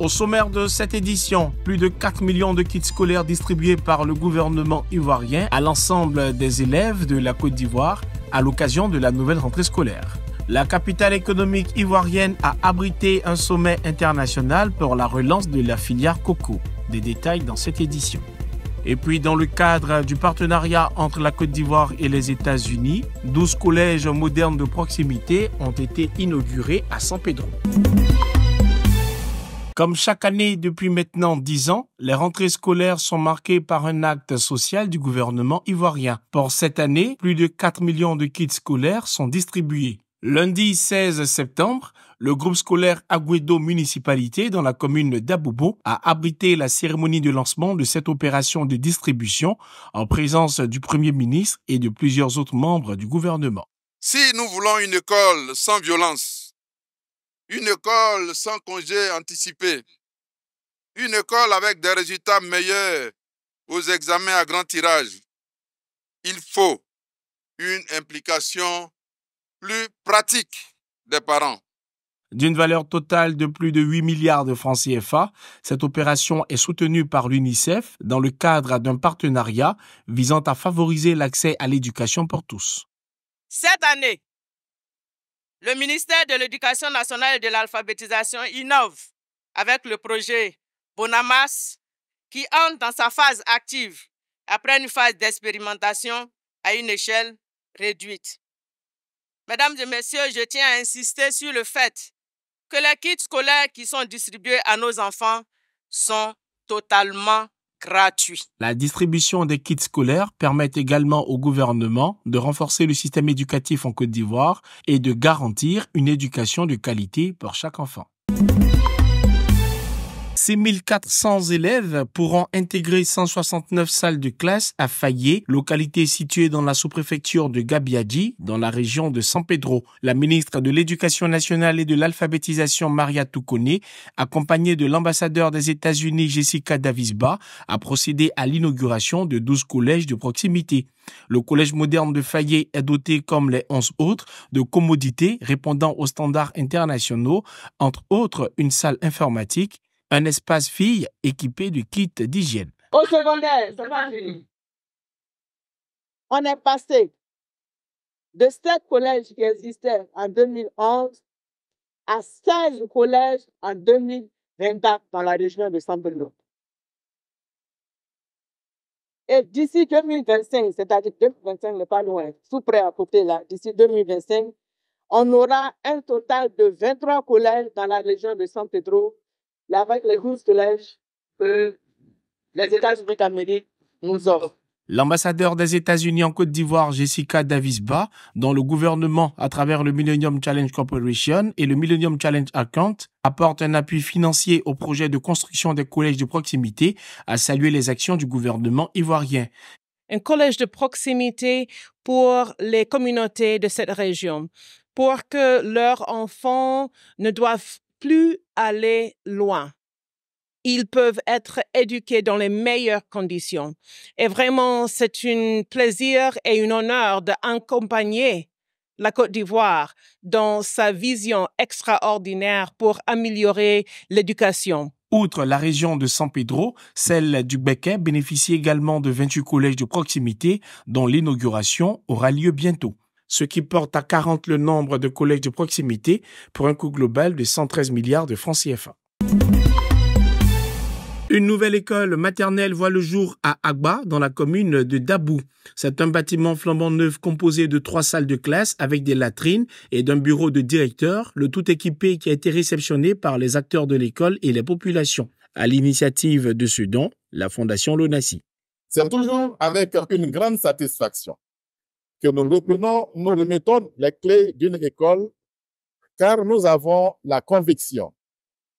Au sommaire de cette édition, plus de 4 millions de kits scolaires distribués par le gouvernement ivoirien à l'ensemble des élèves de la Côte d'Ivoire à l'occasion de la nouvelle rentrée scolaire. La capitale économique ivoirienne a abrité un sommet international pour la relance de la filière coco. Des détails dans cette édition. Et puis, dans le cadre du partenariat entre la Côte d'Ivoire et les États-Unis, 12 collèges modernes de proximité ont été inaugurés à San Pedro. Comme chaque année depuis maintenant dix ans, les rentrées scolaires sont marquées par un acte social du gouvernement ivoirien. Pour cette année, plus de 4 millions de kits scolaires sont distribués. Lundi 16 septembre, le groupe scolaire Aguedo Municipalité dans la commune d'Abobo a abrité la cérémonie de lancement de cette opération de distribution en présence du Premier ministre et de plusieurs autres membres du gouvernement. Si nous voulons une école sans violence, une école sans congé anticipé, une école avec des résultats meilleurs aux examens à grand tirage. Il faut une implication plus pratique des parents. D'une valeur totale de plus de 8 milliards de francs CFA, cette opération est soutenue par l'UNICEF dans le cadre d'un partenariat visant à favoriser l'accès à l'éducation pour tous. Cette année, le ministère de l'Éducation nationale et de l'alphabétisation innove avec le projet Bonamas qui entre dans sa phase active après une phase d'expérimentation à une échelle réduite. Mesdames et messieurs, je tiens à insister sur le fait que les kits scolaires qui sont distribués à nos enfants sont totalement la distribution des kits scolaires permet également au gouvernement de renforcer le système éducatif en Côte d'Ivoire et de garantir une éducation de qualité pour chaque enfant. 1 400 élèves pourront intégrer 169 salles de classe à Fayé, localité située dans la sous-préfecture de Gabiadi, dans la région de San Pedro. La ministre de l'Éducation nationale et de l'alphabétisation, Maria Toukone, accompagnée de l'ambassadeur des États-Unis, Jessica Davisba, a procédé à l'inauguration de 12 collèges de proximité. Le collège moderne de Fayet est doté, comme les 11 autres, de commodités répondant aux standards internationaux, entre autres une salle informatique, un espace fille équipé du kit d'hygiène. Au secondaire, c'est On est passé de 7 collèges qui existaient en 2011 à 16 collèges en 2024 dans la région de Sambelo. Et d'ici 2025, c'est-à-dire 2025 n'est pas loin, sous près à côté là, d'ici 2025, on aura un total de 23 collèges dans la région de San Pedro L'ambassadeur des États-Unis en Côte d'Ivoire, Jessica Davis-Ba, dont le gouvernement, à travers le Millennium Challenge Corporation et le Millennium Challenge Account, apporte un appui financier au projet de construction des collèges de proximité, a salué les actions du gouvernement ivoirien. Un collège de proximité pour les communautés de cette région, pour que leurs enfants ne doivent plus aller loin. Ils peuvent être éduqués dans les meilleures conditions. Et vraiment, c'est un plaisir et un honneur d'accompagner la Côte d'Ivoire dans sa vision extraordinaire pour améliorer l'éducation. Outre la région de San Pedro, celle du Béquet bénéficie également de 28 collèges de proximité dont l'inauguration aura lieu bientôt ce qui porte à 40 le nombre de collèges de proximité pour un coût global de 113 milliards de francs CFA. Une nouvelle école maternelle voit le jour à Agba, dans la commune de Dabou. C'est un bâtiment flambant neuf composé de trois salles de classe avec des latrines et d'un bureau de directeur, le tout équipé qui a été réceptionné par les acteurs de l'école et les populations. À l'initiative de ce don, la Fondation Lonassi. C'est toujours avec une grande satisfaction que nous nous remettons les clés d'une école, car nous avons la conviction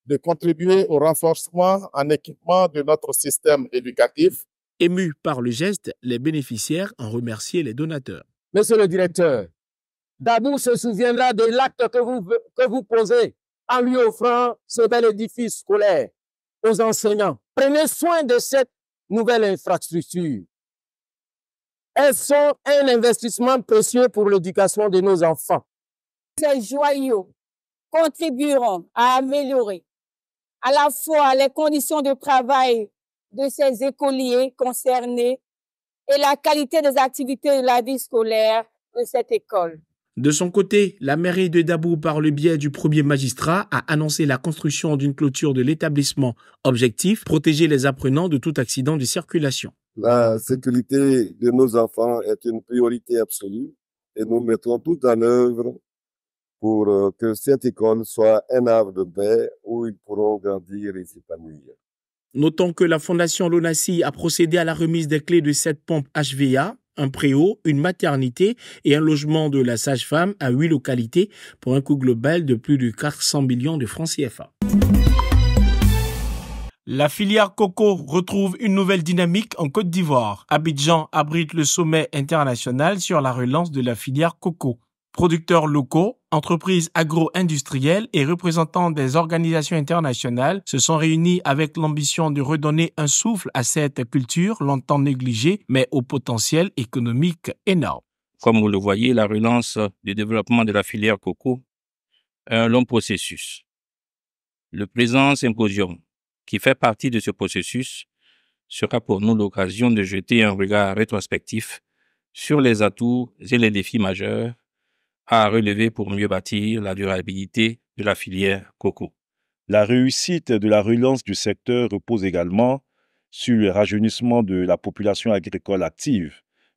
de contribuer au renforcement en équipement de notre système éducatif. Ému par le geste, les bénéficiaires ont remercié les donateurs. Monsieur le directeur, Dabou se souviendra de l'acte que que vous posez en lui offrant ce bel édifice scolaire aux enseignants. Prenez soin de cette nouvelle infrastructure elles sont un investissement précieux pour l'éducation de nos enfants. Ces joyaux contribueront à améliorer à la fois les conditions de travail de ces écoliers concernés et la qualité des activités de la vie scolaire de cette école. De son côté, la mairie de Dabou, par le biais du premier magistrat, a annoncé la construction d'une clôture de l'établissement. Objectif, protéger les apprenants de tout accident de circulation. La sécurité de nos enfants est une priorité absolue et nous mettrons tout en œuvre pour euh, que cette école soit un arbre de paix où ils pourront grandir et s'épanouir. Notons que la Fondation Lonassi a procédé à la remise des clés de cette pompe HVA, un préau, une maternité et un logement de la sage-femme à huit localités pour un coût global de plus de 400 millions de francs CFA. La filière coco retrouve une nouvelle dynamique en Côte d'Ivoire. Abidjan abrite le sommet international sur la relance de la filière coco. Producteurs locaux, entreprises agro-industrielles et représentants des organisations internationales se sont réunis avec l'ambition de redonner un souffle à cette culture longtemps négligée mais au potentiel économique énorme. Comme vous le voyez, la relance du développement de la filière coco est un long processus. Le présent symposium qui fait partie de ce processus, sera pour nous l'occasion de jeter un regard rétrospectif sur les atouts et les défis majeurs à relever pour mieux bâtir la durabilité de la filière coco. La réussite de la relance du secteur repose également sur le rajeunissement de la population agricole active,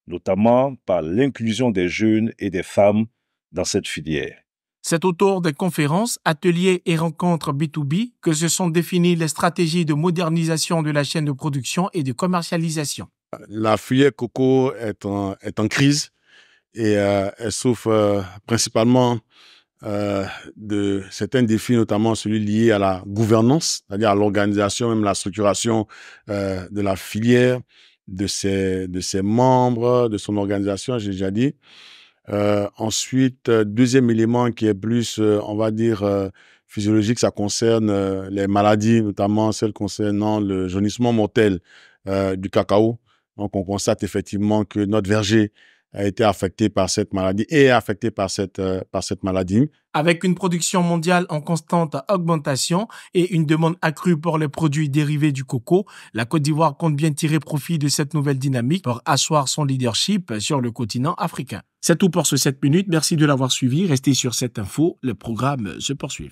notamment par l'inclusion des jeunes et des femmes dans cette filière. C'est autour des conférences, ateliers et rencontres B2B que se sont définies les stratégies de modernisation de la chaîne de production et de commercialisation. La filière coco est en, est en crise et euh, elle souffre euh, principalement euh, de certains défis, notamment celui lié à la gouvernance, c'est-à-dire à, l'organisation, même la structuration de la filière, de de ses membres, de son organisation, j'ai déjà dit. Euh, ensuite, euh, deuxième élément qui est plus, euh, on va dire, physiologique, ça concerne les maladies, notamment celles concernant le jaunissement mortel du cacao. Donc, on constate effectivement que notre verger a été affecté par cette maladie et est affecté par cette, euh, par cette maladie. Avec une production mondiale en constante augmentation et une demande accrue pour les produits dérivés du coco, la Côte d'Ivoire compte bien tirer profit de cette nouvelle dynamique pour asseoir son leadership sur le continent africain. C'est tout pour ce 7 minutes. Merci de l'avoir suivi. Restez sur cette info. Le programme se poursuit.